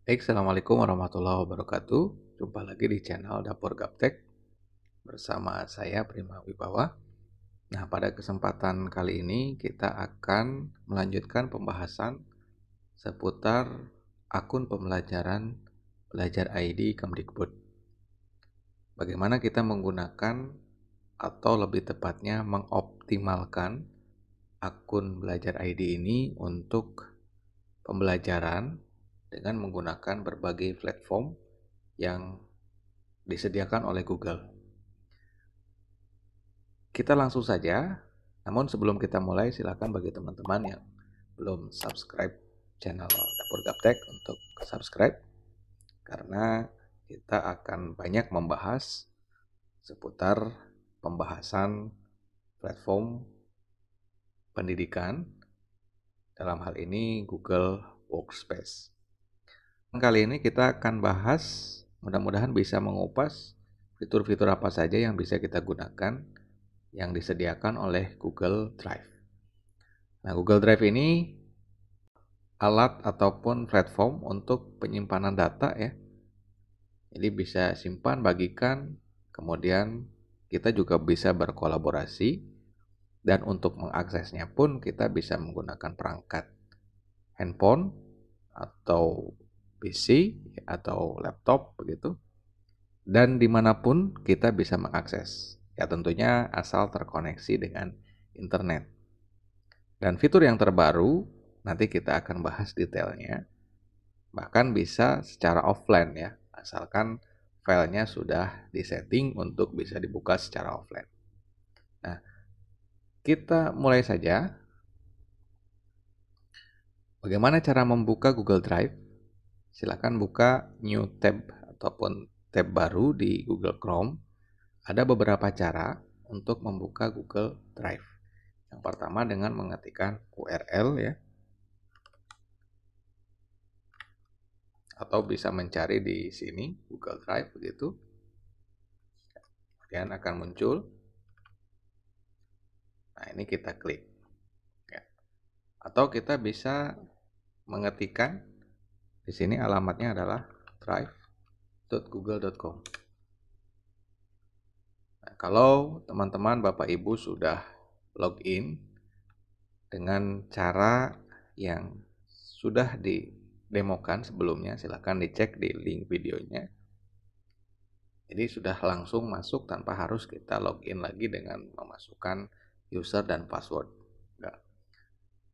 Baik, Assalamualaikum warahmatullahi wabarakatuh. Jumpa lagi di channel Dapur Gaptek bersama saya Prima Wibawa. Nah, pada kesempatan kali ini kita akan melanjutkan pembahasan seputar akun pembelajaran Belajar ID Kemdikbud. Bagaimana kita menggunakan atau lebih tepatnya mengoptimalkan akun Belajar ID ini untuk pembelajaran dengan menggunakan berbagai platform yang disediakan oleh Google. Kita langsung saja, namun sebelum kita mulai silakan bagi teman-teman yang belum subscribe channel Dapur Gaptek untuk subscribe karena kita akan banyak membahas seputar pembahasan platform pendidikan dalam hal ini Google Workspace. Kali ini kita akan bahas, mudah-mudahan bisa mengupas fitur-fitur apa saja yang bisa kita gunakan yang disediakan oleh Google Drive. Nah, Google Drive ini alat ataupun platform untuk penyimpanan data ya. Jadi bisa simpan, bagikan, kemudian kita juga bisa berkolaborasi dan untuk mengaksesnya pun kita bisa menggunakan perangkat handphone atau PC atau laptop begitu dan dimanapun kita bisa mengakses ya tentunya asal terkoneksi dengan internet dan fitur yang terbaru nanti kita akan bahas detailnya bahkan bisa secara offline ya asalkan filenya sudah disetting untuk bisa dibuka secara offline nah kita mulai saja bagaimana cara membuka Google Drive silahkan buka new tab ataupun tab baru di Google Chrome. Ada beberapa cara untuk membuka Google Drive. Yang pertama dengan mengetikkan URL ya. Atau bisa mencari di sini Google Drive begitu. Kemudian akan muncul. Nah, ini kita klik. Ya. Atau kita bisa mengetikkan di sini alamatnya adalah drive.google.com. Nah, kalau teman-teman Bapak Ibu sudah login dengan cara yang sudah didemokan sebelumnya, silahkan dicek di link videonya. Jadi sudah langsung masuk tanpa harus kita login lagi dengan memasukkan user dan password. Nah,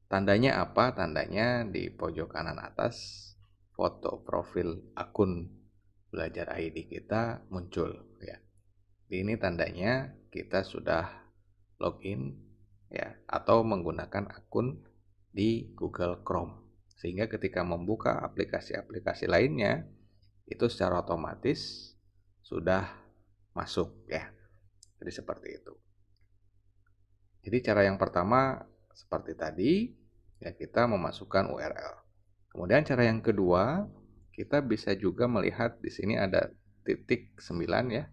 tandanya apa? Tandanya di pojok kanan atas foto profil akun belajar ID kita muncul ya. Ini tandanya kita sudah login ya atau menggunakan akun di Google Chrome. Sehingga ketika membuka aplikasi-aplikasi lainnya itu secara otomatis sudah masuk ya. Jadi seperti itu. Jadi cara yang pertama seperti tadi ya kita memasukkan URL. Kemudian cara yang kedua, kita bisa juga melihat di sini ada titik 9 ya.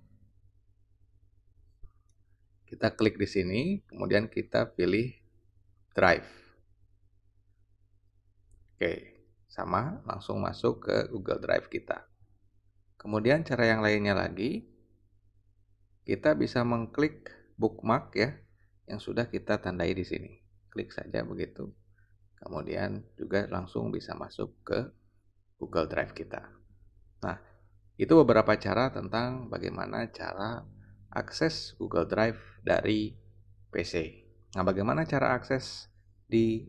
Kita klik di sini, kemudian kita pilih drive. Oke, sama langsung masuk ke Google Drive kita. Kemudian cara yang lainnya lagi, kita bisa mengklik bookmark ya yang sudah kita tandai di sini. Klik saja begitu kemudian juga langsung bisa masuk ke Google Drive kita. Nah, itu beberapa cara tentang bagaimana cara akses Google Drive dari PC. Nah, bagaimana cara akses di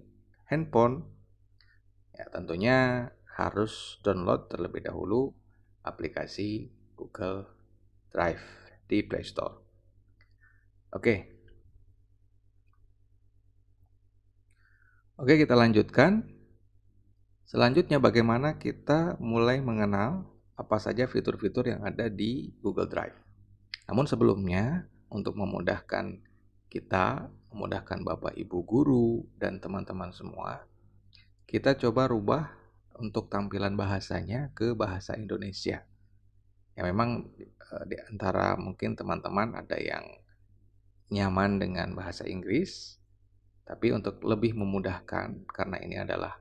handphone? Ya, tentunya harus download terlebih dahulu aplikasi Google Drive di Play Store. Oke, Oke, kita lanjutkan. Selanjutnya bagaimana kita mulai mengenal apa saja fitur-fitur yang ada di Google Drive. Namun sebelumnya, untuk memudahkan kita, memudahkan Bapak Ibu guru dan teman-teman semua, kita coba rubah untuk tampilan bahasanya ke bahasa Indonesia. Ya memang eh, di antara mungkin teman-teman ada yang nyaman dengan bahasa Inggris, tapi untuk lebih memudahkan karena ini adalah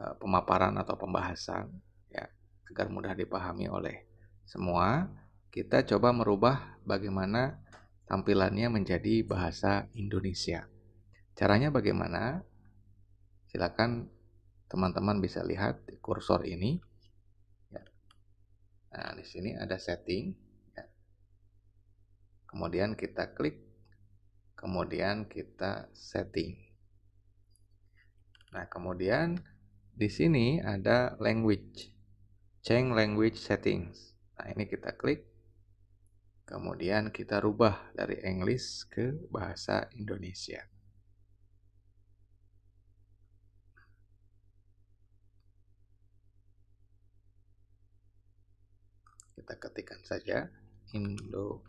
eh, pemaparan atau pembahasan ya agar mudah dipahami oleh semua kita coba merubah bagaimana tampilannya menjadi bahasa Indonesia caranya bagaimana silakan teman-teman bisa lihat di kursor ini ya. nah di sini ada setting ya. kemudian kita klik kemudian kita setting. Nah, kemudian di sini ada language. Change language settings. Nah, ini kita klik. Kemudian kita rubah dari English ke bahasa Indonesia. Kita ketikkan saja Indo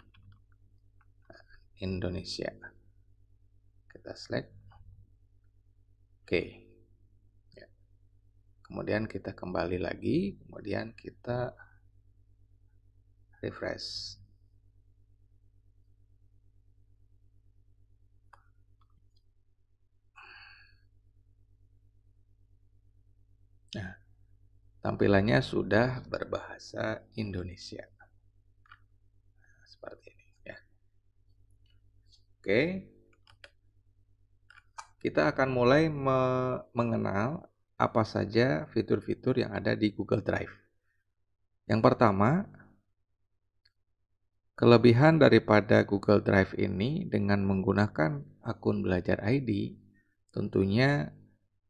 Indonesia kita select oke okay. ya. kemudian kita kembali lagi kemudian kita refresh nah, tampilannya sudah berbahasa Indonesia. Nah, seperti ini ya. Oke, kita akan mulai me mengenal apa saja fitur-fitur yang ada di Google Drive. Yang pertama, kelebihan daripada Google Drive ini dengan menggunakan akun belajar ID, tentunya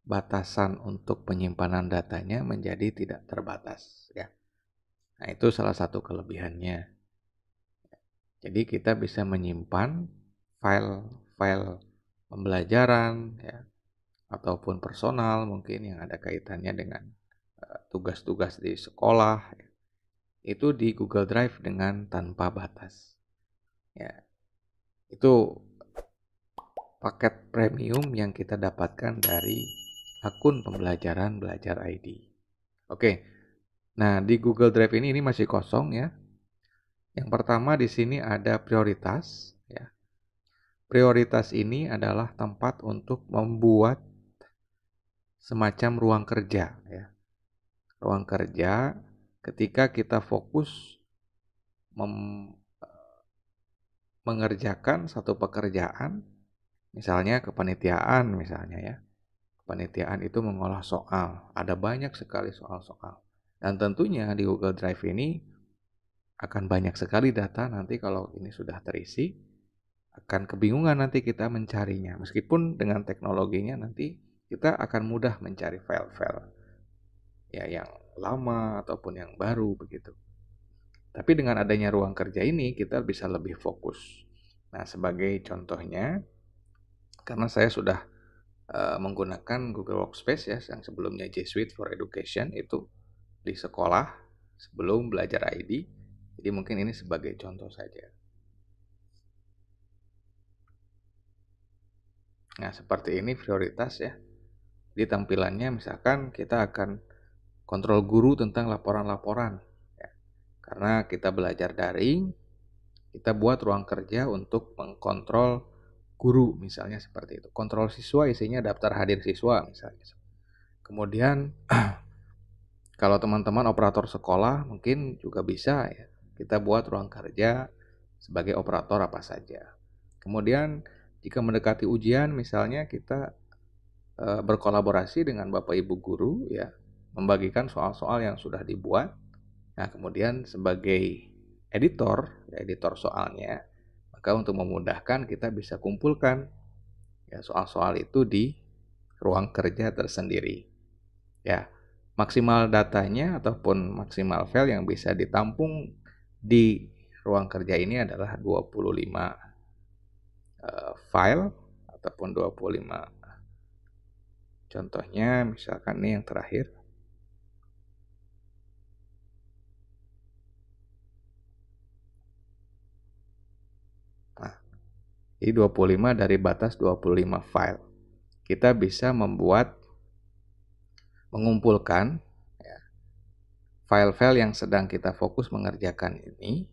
batasan untuk penyimpanan datanya menjadi tidak terbatas ya. Nah, itu salah satu kelebihannya. Jadi kita bisa menyimpan file-file pembelajaran ya ataupun personal mungkin yang ada kaitannya dengan eh, tugas-tugas uh, di sekolah ya, itu di Google Drive dengan tanpa batas ya itu paket premium yang kita dapatkan dari akun pembelajaran belajar ID oke nah di Google Drive ini ini masih kosong ya yang pertama di sini ada prioritas prioritas ini adalah tempat untuk membuat semacam ruang kerja ya. Ruang kerja ketika kita fokus eh, mengerjakan satu pekerjaan misalnya kepanitiaan misalnya ya. Kepanitiaan itu mengolah soal, ada banyak sekali soal-soal. Dan tentunya di Google Drive ini akan banyak sekali data nanti kalau ini sudah terisi akan kebingungan nanti kita mencarinya. Meskipun dengan teknologinya nanti kita akan mudah mencari file-file ya yang lama ataupun yang baru begitu. Tapi dengan adanya ruang kerja ini kita bisa lebih fokus. Nah, sebagai contohnya karena saya sudah uh, menggunakan Google Workspace ya yang sebelumnya Jesuit Suite for Education itu di sekolah sebelum belajar ID. Jadi mungkin ini sebagai contoh saja. Nah, seperti ini prioritas ya. Di tampilannya misalkan kita akan kontrol guru tentang laporan-laporan. Ya. Karena kita belajar daring, kita buat ruang kerja untuk mengkontrol guru misalnya seperti itu. Kontrol siswa isinya daftar hadir siswa misalnya. Kemudian kalau teman-teman operator sekolah mungkin juga bisa ya. Kita buat ruang kerja sebagai operator apa saja. Kemudian jika mendekati ujian, misalnya kita e, berkolaborasi dengan Bapak Ibu guru, ya, membagikan soal-soal yang sudah dibuat. Nah, kemudian sebagai editor, ya, editor soalnya, maka untuk memudahkan kita bisa kumpulkan ya soal-soal itu di ruang kerja tersendiri. Ya, maksimal datanya ataupun maksimal file yang bisa ditampung di ruang kerja ini adalah 25 uh, file ataupun 25 contohnya misalkan nih yang terakhir nah ini 25 dari batas 25 file kita bisa membuat mengumpulkan ya, file-file yang sedang kita fokus mengerjakan ini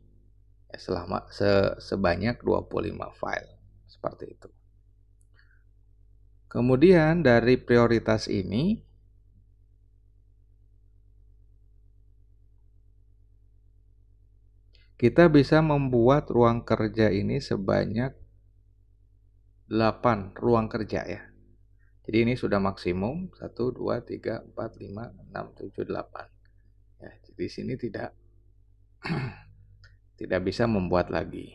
selama ya, selama se, sebanyak 25 file. Seperti itu. Kemudian dari prioritas ini kita bisa membuat ruang kerja ini sebanyak 8 ruang kerja ya. Jadi ini sudah maksimum 1 2 3 4 5 6 7 8. Ya, jadi sini tidak tidak bisa membuat lagi.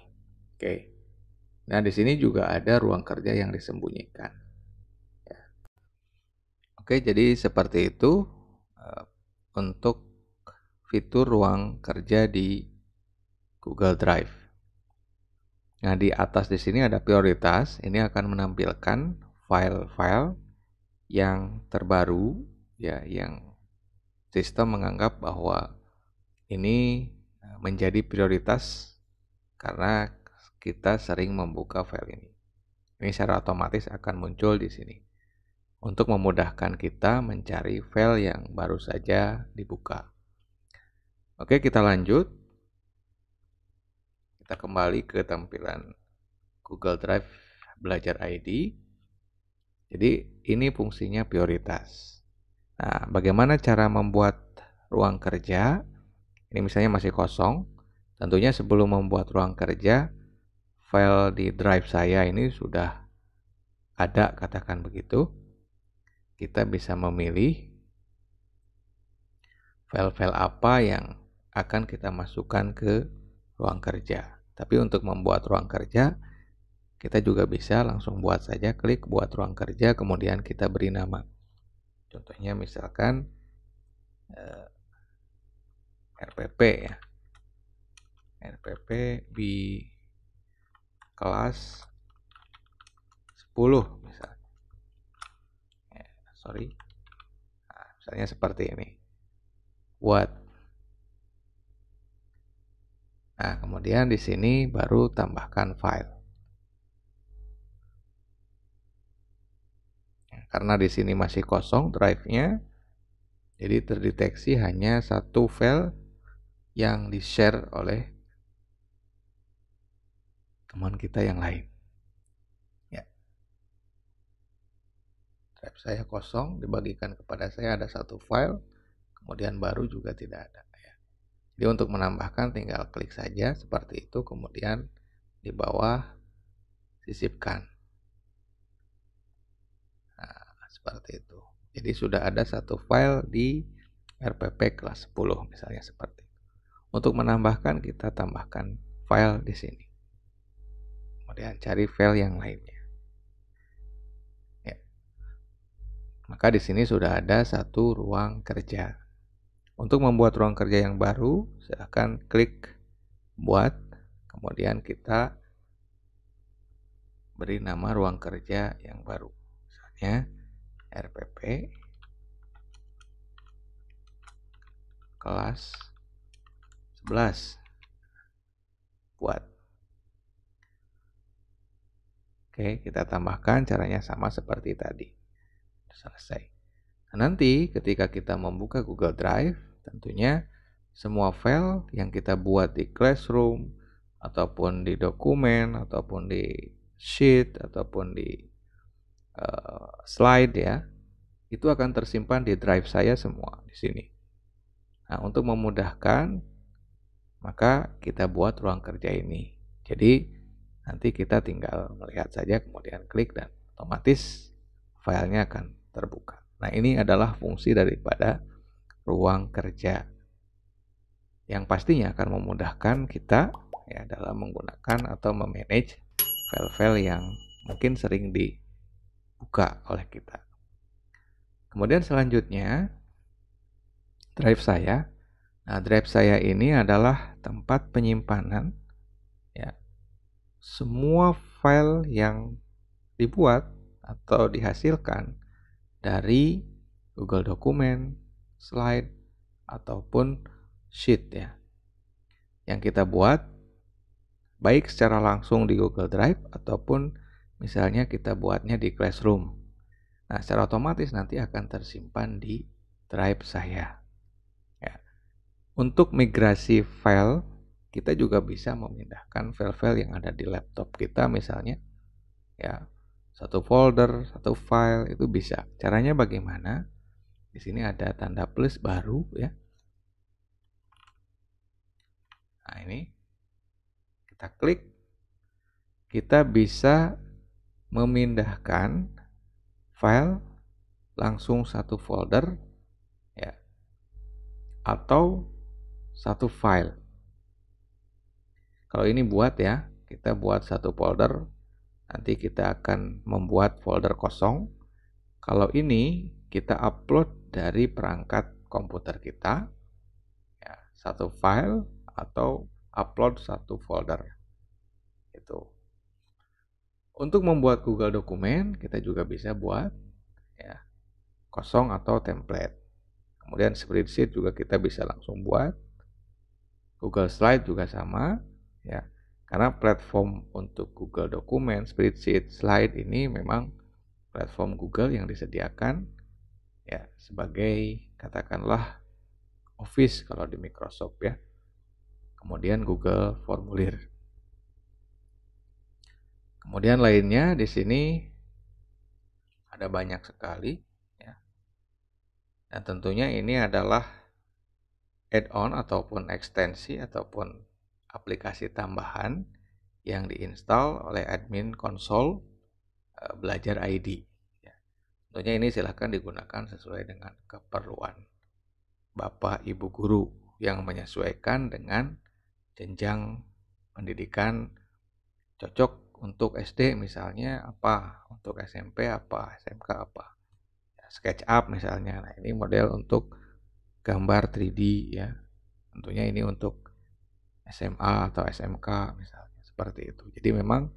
Oke. Okay. Nah, di sini juga ada ruang kerja yang disembunyikan. Ya. Oke, jadi seperti itu eh, untuk fitur ruang kerja di Google Drive. Nah, di atas di sini ada prioritas. Ini akan menampilkan file-file yang terbaru, ya, yang sistem menganggap bahwa ini eh, menjadi prioritas karena kita sering membuka file ini. Ini secara otomatis akan muncul di sini. Untuk memudahkan kita mencari file yang baru saja dibuka. Oke, kita lanjut. Kita kembali ke tampilan Google Drive Belajar ID. Jadi ini fungsinya prioritas. Nah, bagaimana cara membuat ruang kerja? Ini misalnya masih kosong. Tentunya sebelum membuat ruang kerja, file di drive saya ini sudah ada katakan begitu kita bisa memilih file-file apa yang akan kita masukkan ke ruang kerja tapi untuk membuat ruang kerja kita juga bisa langsung buat saja klik buat ruang kerja kemudian kita beri nama contohnya misalkan eh, RPP ya RPP B kelas 10 misalnya ya, sorry nah, misalnya seperti ini What, nah kemudian di sini baru tambahkan file ya, karena di sini masih kosong drive-nya jadi terdeteksi hanya satu file yang di-share oleh teman kita yang lain. Ya. Drive saya kosong, dibagikan kepada saya ada satu file, kemudian baru juga tidak ada. Ya. Jadi untuk menambahkan tinggal klik saja seperti itu, kemudian di bawah sisipkan. Nah, seperti itu. Jadi sudah ada satu file di RPP kelas 10 misalnya seperti itu. Untuk menambahkan kita tambahkan file di sini kemudian cari file yang lainnya. Ya. Maka di sini sudah ada satu ruang kerja. Untuk membuat ruang kerja yang baru, silahkan klik buat, kemudian kita beri nama ruang kerja yang baru. Misalnya RPP kelas 11 buat Oke, kita tambahkan caranya sama seperti tadi. Selesai. Nah, nanti ketika kita membuka Google Drive, tentunya semua file yang kita buat di Classroom ataupun di dokumen ataupun di sheet ataupun di uh, slide ya, itu akan tersimpan di drive saya semua di sini. Nah, untuk memudahkan maka kita buat ruang kerja ini. Jadi Nanti kita tinggal melihat saja kemudian klik dan otomatis filenya akan terbuka. Nah ini adalah fungsi daripada ruang kerja yang pastinya akan memudahkan kita ya dalam menggunakan atau memanage file-file yang mungkin sering dibuka oleh kita. Kemudian selanjutnya drive saya. Nah, drive saya ini adalah tempat penyimpanan semua file yang dibuat atau dihasilkan dari Google Dokumen, slide, ataupun sheet ya. Yang kita buat baik secara langsung di Google Drive ataupun misalnya kita buatnya di Classroom. Nah, secara otomatis nanti akan tersimpan di drive saya. Ya. Untuk migrasi file kita juga bisa memindahkan file-file yang ada di laptop kita misalnya ya satu folder satu file itu bisa caranya bagaimana di sini ada tanda plus baru ya nah ini kita klik kita bisa memindahkan file langsung satu folder ya atau satu file kalau ini buat ya, kita buat satu folder. Nanti kita akan membuat folder kosong. Kalau ini kita upload dari perangkat komputer kita, ya, satu file atau upload satu folder. Itu. Untuk membuat Google dokumen, kita juga bisa buat ya, kosong atau template. Kemudian spreadsheet juga kita bisa langsung buat. Google Slide juga sama ya karena platform untuk Google Dokumen, Spreadsheet, Slide ini memang platform Google yang disediakan ya sebagai katakanlah Office kalau di Microsoft ya. Kemudian Google Formulir. Kemudian lainnya di sini ada banyak sekali ya. Dan tentunya ini adalah add-on ataupun ekstensi ataupun aplikasi tambahan yang diinstal oleh admin konsol eh, belajar ID. Ya. Tentunya ini silahkan digunakan sesuai dengan keperluan Bapak Ibu guru yang menyesuaikan dengan jenjang pendidikan cocok untuk SD misalnya apa, untuk SMP apa, SMK apa. Ya, SketchUp misalnya. Nah, ini model untuk gambar 3D ya. Tentunya ini untuk SMA atau SMK misalnya seperti itu. Jadi memang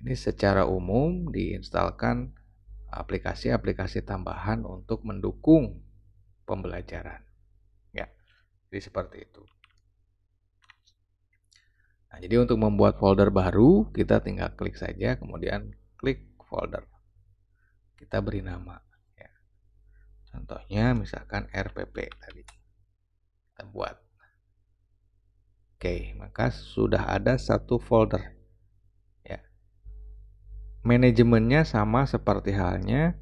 ini secara umum diinstalkan aplikasi-aplikasi tambahan untuk mendukung pembelajaran. Ya. Jadi seperti itu. Nah, jadi untuk membuat folder baru, kita tinggal klik saja kemudian klik folder. Kita beri nama ya. Contohnya misalkan RPP tadi. Kita buat Oke, maka sudah ada satu folder. Ya. Manajemennya sama seperti halnya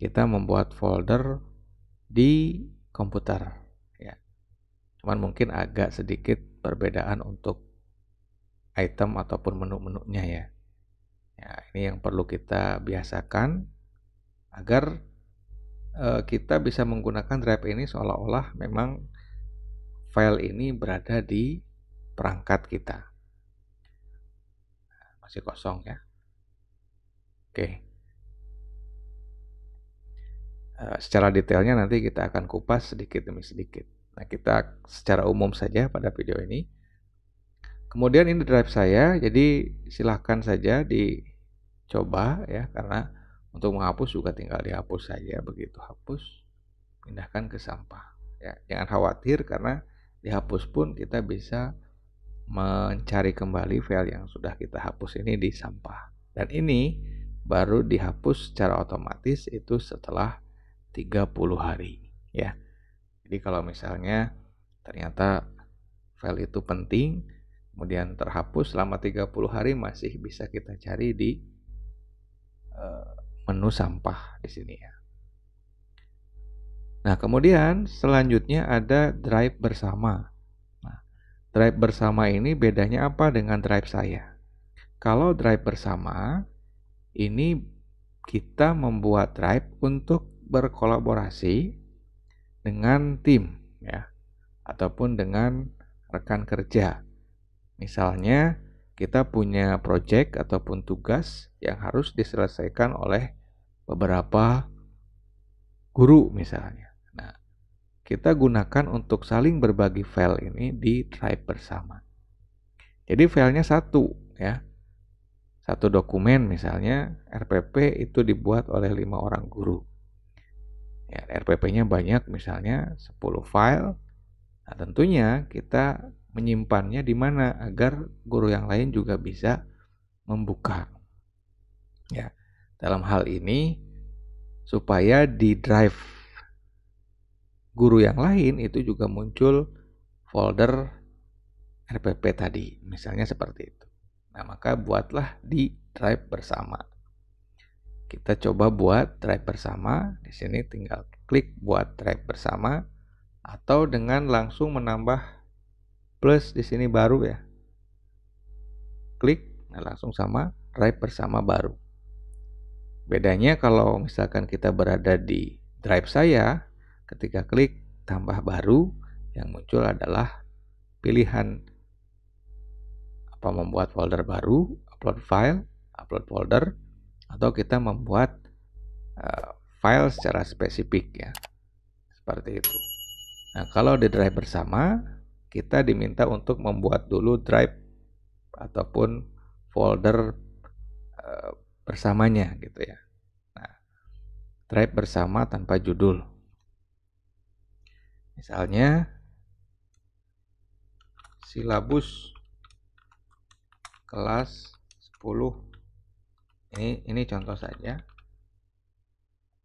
kita membuat folder di komputer. Ya. Cuman mungkin agak sedikit perbedaan untuk item ataupun menu-menunya ya. ya. Ini yang perlu kita biasakan agar eh, kita bisa menggunakan drive ini seolah-olah memang file ini berada di perangkat kita. Masih kosong ya. Oke. Eh, secara detailnya nanti kita akan kupas sedikit demi sedikit. Nah, kita secara umum saja pada video ini. Kemudian ini drive saya, jadi silahkan saja dicoba ya, karena untuk menghapus juga tinggal dihapus saja. Begitu hapus, pindahkan ke sampah. Ya, jangan khawatir karena dihapus pun kita bisa mencari kembali file yang sudah kita hapus ini di sampah. Dan ini baru dihapus secara otomatis itu setelah 30 hari ya. Jadi kalau misalnya ternyata file itu penting kemudian terhapus selama 30 hari masih bisa kita cari di e, menu sampah di sini ya. Nah, kemudian selanjutnya ada drive bersama. Drive bersama ini bedanya apa dengan drive saya? Kalau drive bersama, ini kita membuat drive untuk berkolaborasi dengan tim ya ataupun dengan rekan kerja. Misalnya kita punya project ataupun tugas yang harus diselesaikan oleh beberapa guru misalnya kita gunakan untuk saling berbagi file ini di drive bersama. Jadi filenya satu ya. Satu dokumen misalnya RPP itu dibuat oleh lima orang guru. Ya, RPP-nya banyak misalnya 10 file. Nah, tentunya kita menyimpannya di mana agar guru yang lain juga bisa membuka. Ya. Dalam hal ini supaya di drive guru yang lain itu juga muncul folder RPP tadi, misalnya seperti itu. Nah, maka buatlah di drive bersama. Kita coba buat drive bersama. Di sini tinggal klik buat drive bersama atau dengan langsung menambah plus di sini baru ya. Klik nah langsung sama drive bersama baru. Bedanya kalau misalkan kita berada di drive saya, Ketika klik tambah baru, yang muncul adalah pilihan apa membuat folder baru, upload file, upload folder, atau kita membuat uh, file secara spesifik ya. Seperti itu. Nah, kalau di drive bersama, kita diminta untuk membuat dulu drive ataupun folder uh, bersamanya gitu ya. Nah, drive bersama tanpa judul. Misalnya silabus kelas 10 ini ini contoh saja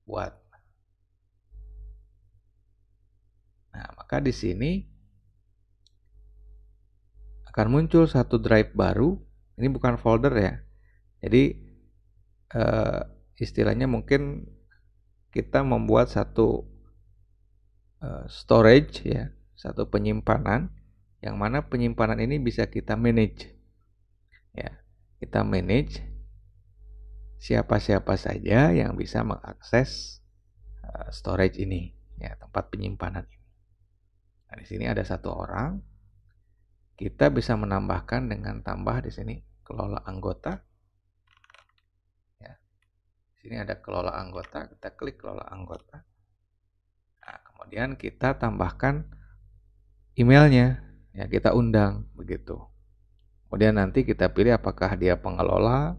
buat nah maka di sini akan muncul satu drive baru ini bukan folder ya jadi eh, istilahnya mungkin kita membuat satu Eh, storage ya, satu penyimpanan yang mana penyimpanan ini bisa kita manage. Ya, kita manage siapa-siapa saja yang bisa mengakses eh, storage ini, ya, tempat penyimpanan ini. Nah, di sini ada satu orang. Kita bisa menambahkan dengan tambah di sini kelola anggota. Ya. Di sini ada kelola anggota, kita klik kelola anggota kemudian kita tambahkan emailnya ya kita undang begitu kemudian nanti kita pilih apakah dia pengelola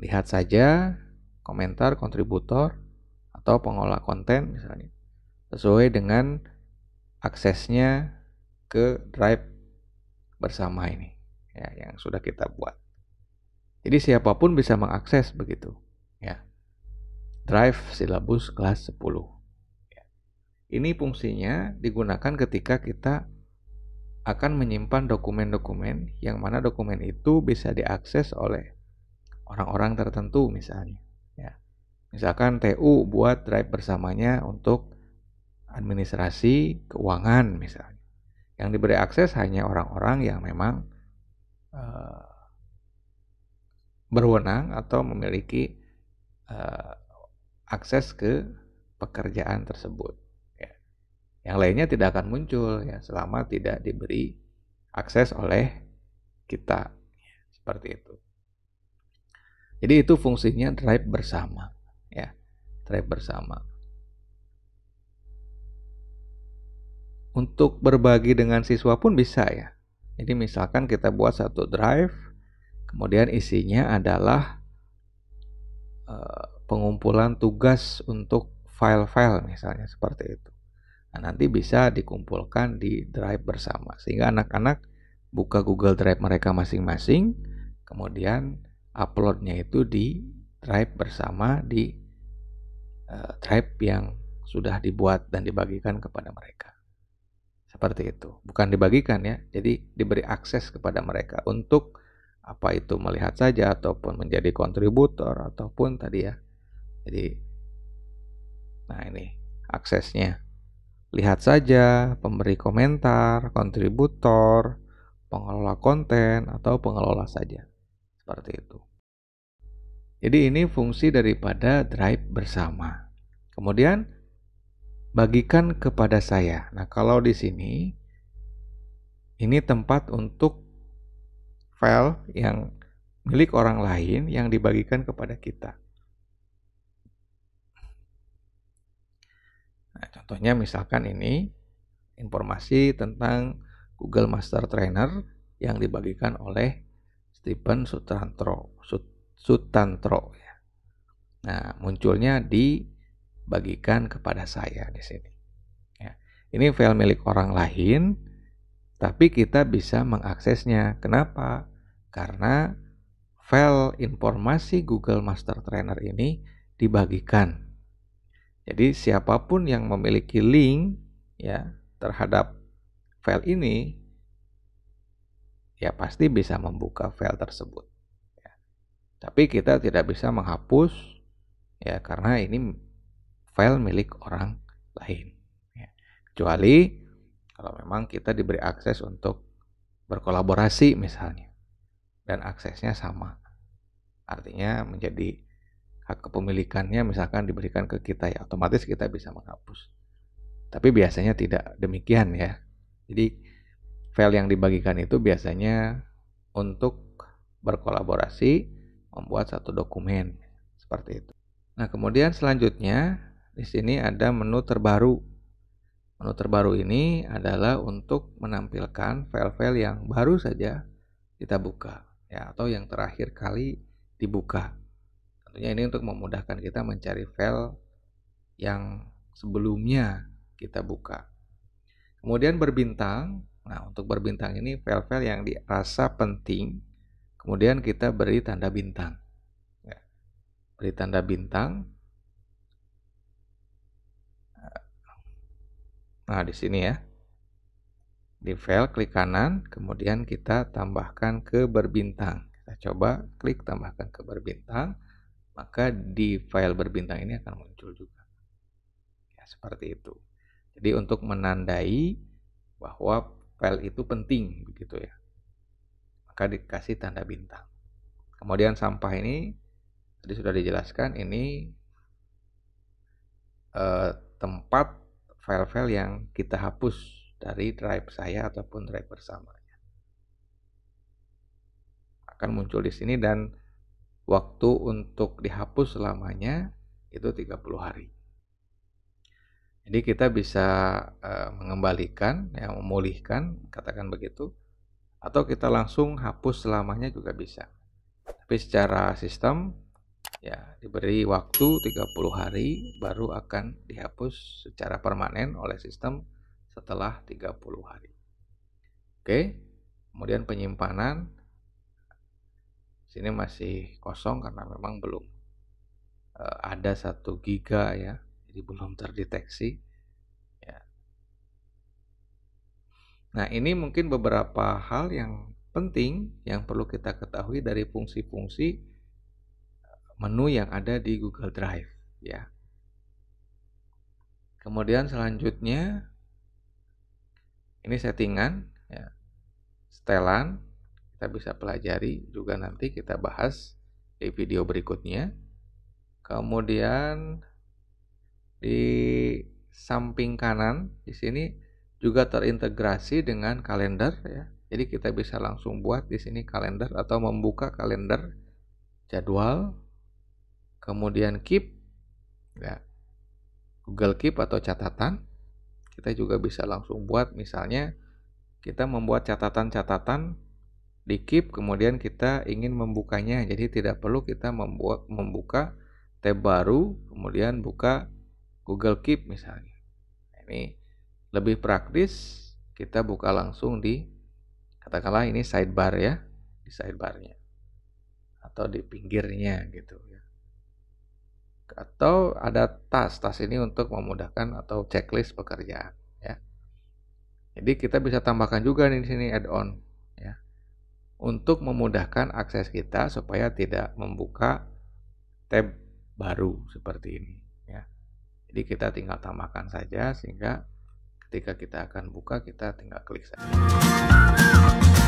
lihat saja komentar kontributor atau pengelola konten misalnya sesuai dengan aksesnya ke drive bersama ini ya yang sudah kita buat jadi siapapun bisa mengakses begitu ya drive silabus kelas 10 ini fungsinya digunakan ketika kita akan menyimpan dokumen-dokumen yang mana dokumen itu bisa diakses oleh orang-orang tertentu misalnya. Ya. Misalkan TU buat drive bersamanya untuk administrasi keuangan misalnya. Yang diberi akses hanya orang-orang yang memang uh, berwenang atau memiliki uh, akses ke pekerjaan tersebut. Yang lainnya tidak akan muncul ya selama tidak diberi akses oleh kita. Seperti itu. Jadi itu fungsinya drive bersama ya. Drive bersama. Untuk berbagi dengan siswa pun bisa ya. Jadi misalkan kita buat satu drive, kemudian isinya adalah uh, pengumpulan tugas untuk file-file misalnya seperti itu. Nah, nanti bisa dikumpulkan di drive bersama sehingga anak-anak buka Google Drive mereka masing-masing kemudian uploadnya itu di drive bersama di uh, drive yang sudah dibuat dan dibagikan kepada mereka seperti itu bukan dibagikan ya jadi diberi akses kepada mereka untuk apa itu melihat saja ataupun menjadi kontributor ataupun tadi ya jadi nah ini aksesnya Lihat saja pemberi komentar, kontributor, pengelola konten, atau pengelola saja. Seperti itu. Jadi ini fungsi daripada drive bersama. Kemudian bagikan kepada saya. Nah, kalau di sini ini tempat untuk file yang milik orang lain yang dibagikan kepada kita. Nah, contohnya misalkan ini informasi tentang Google Master Trainer yang dibagikan oleh Stephen Sutantro. Sut, Sutantro ya. Nah, munculnya dibagikan kepada saya di sini. Ya. Ini file milik orang lain, tapi kita bisa mengaksesnya. Kenapa? Karena file informasi Google Master Trainer ini dibagikan jadi siapapun yang memiliki link ya terhadap file ini ya pasti bisa membuka file tersebut. Ya. Tapi kita tidak bisa menghapus ya karena ini file milik orang lain. Ya. Kecuali kalau memang kita diberi akses untuk berkolaborasi misalnya dan aksesnya sama, artinya menjadi hak kepemilikannya misalkan diberikan ke kita ya otomatis kita bisa menghapus. Tapi biasanya tidak demikian ya. Jadi file yang dibagikan itu biasanya untuk berkolaborasi membuat satu dokumen seperti itu. Nah, kemudian selanjutnya di sini ada menu terbaru. Menu terbaru ini adalah untuk menampilkan file-file yang baru saja kita buka ya atau yang terakhir kali dibuka tentunya ini untuk memudahkan kita mencari file yang sebelumnya kita buka. Kemudian berbintang. Nah, untuk berbintang ini file-file yang dirasa penting, kemudian kita beri tanda bintang. Ya. Beri tanda bintang. Nah, di sini ya. Di file klik kanan, kemudian kita tambahkan ke berbintang. Kita coba klik tambahkan ke berbintang maka di file berbintang ini akan muncul juga. Ya, seperti itu. Jadi untuk menandai bahwa file itu penting begitu ya. Maka dikasih tanda bintang. Kemudian sampah ini tadi sudah dijelaskan ini eh, tempat file-file yang kita hapus dari drive saya ataupun drive bersama. Akan muncul di sini dan waktu untuk dihapus selamanya itu 30 hari. Jadi kita bisa uh, mengembalikan, ya, memulihkan, katakan begitu, atau kita langsung hapus selamanya juga bisa. Tapi secara sistem, ya diberi waktu 30 hari baru akan dihapus secara permanen oleh sistem setelah 30 hari. Oke, kemudian penyimpanan sini masih kosong karena memang belum uh, ada satu giga ya jadi belum terdeteksi ya. nah ini mungkin beberapa hal yang penting yang perlu kita ketahui dari fungsi-fungsi eh, menu yang ada di Google Drive ya kemudian selanjutnya ini settingan ya setelan kita bisa pelajari juga nanti kita bahas di video berikutnya. Kemudian di samping kanan di sini juga terintegrasi dengan kalender ya. Jadi kita bisa langsung buat di sini kalender atau membuka kalender jadwal. Kemudian keep ya. Google Keep atau catatan. Kita juga bisa langsung buat misalnya kita membuat catatan-catatan di keep kemudian kita ingin membukanya jadi tidak perlu kita membuat membuka tab baru kemudian buka Google Keep misalnya nah, ini lebih praktis kita buka langsung di katakanlah ini sidebar ya di sidebarnya atau di pinggirnya gitu ya atau ada tas tas ini untuk memudahkan atau checklist pekerjaan ya jadi kita bisa tambahkan juga nih di sini add-on untuk memudahkan akses kita supaya tidak membuka tab baru seperti ini ya. Jadi kita tinggal tambahkan saja sehingga ketika kita akan buka kita tinggal klik saja.